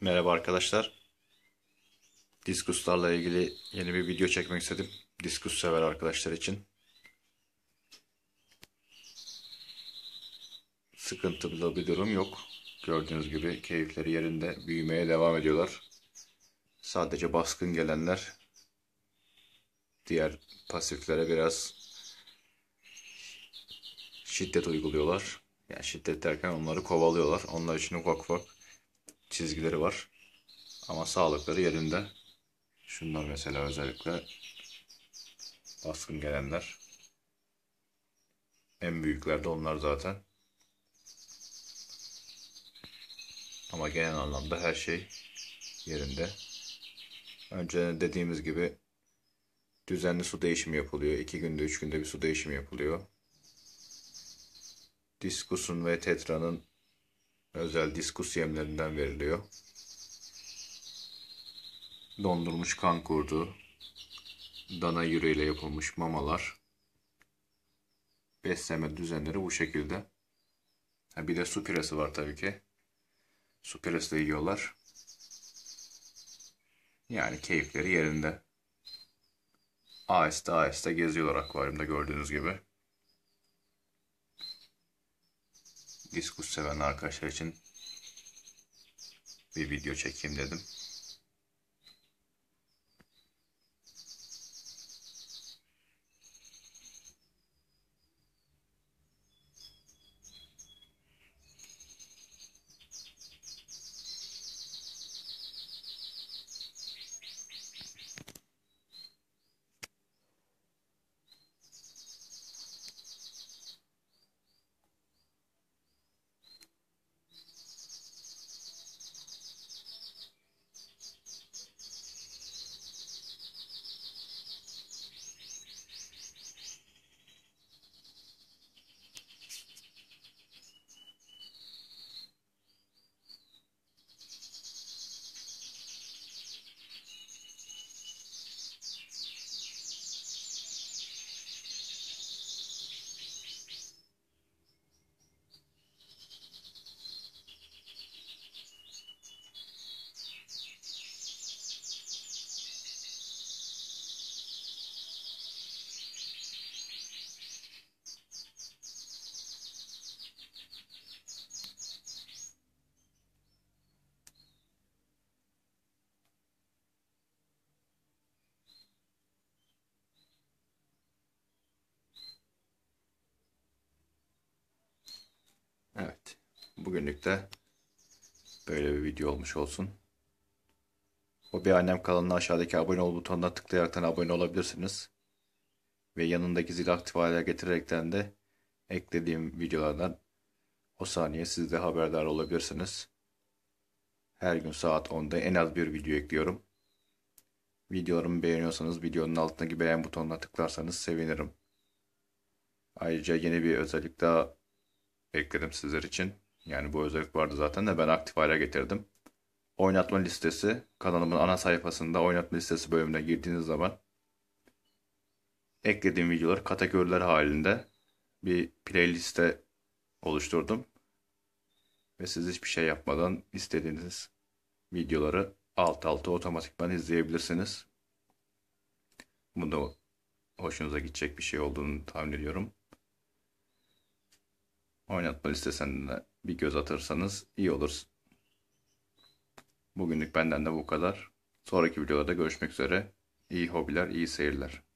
Merhaba arkadaşlar. Diskuslarla ilgili yeni bir video çekmek istedim. Diskus sever arkadaşlar için. Sıkıntılı bir durum yok. Gördüğünüz gibi keyifleri yerinde büyümeye devam ediyorlar. Sadece baskın gelenler diğer pasiflere biraz şiddet uyguluyorlar. Yani şiddet derken onları kovalıyorlar. Onlar için ufak ufak çizgileri var. Ama sağlıkları yerinde. Şunlar mesela özellikle baskın gelenler. En büyükler de onlar zaten. Ama genel anlamda her şey yerinde. Önce dediğimiz gibi düzenli su değişimi yapılıyor. İki günde üç günde bir su değişimi yapılıyor. Diskusun ve Tetra'nın özel diskus yemlerinden veriliyor. Dondurmuş kan kurdu, dana yüreğiyle yapılmış mamalar. Besleme düzenleri bu şekilde. Ha bir de su piresi var tabii ki. Su piresi de yiyorlar. Yani keyifleri yerinde. Aheste aheste geziyorlar akvaryumda gördüğünüz gibi. diskus seven arkadaşlar için bir video çekeyim dedim. Bugünlük de böyle bir video olmuş olsun. Hobi Annem kanalına aşağıdaki abone ol butonuna tıklayaraktan abone olabilirsiniz. Ve yanındaki zil aktif hale getirerekten de eklediğim videolardan o saniye siz de haberdar olabilirsiniz. Her gün saat 10'da en az bir video ekliyorum. Videolarımı beğeniyorsanız videonun altındaki beğen butonuna tıklarsanız sevinirim. Ayrıca yeni bir özellik daha ekledim sizler için. Yani bu özellik vardı zaten de ben aktif hale getirdim. Oynatma listesi kanalımın ana sayfasında oynatma listesi bölümüne girdiğiniz zaman eklediğim videolar kategoriler halinde bir playliste oluşturdum. Ve siz hiçbir şey yapmadan istediğiniz videoları alt alta otomatikman izleyebilirsiniz. Bu da hoşunuza gidecek bir şey olduğunu tahmin ediyorum. Oynatma listesinde bir göz atırsanız iyi olur. Bugünlük benden de bu kadar. Sonraki videoda görüşmek üzere. İyi hobiler, iyi seyirler.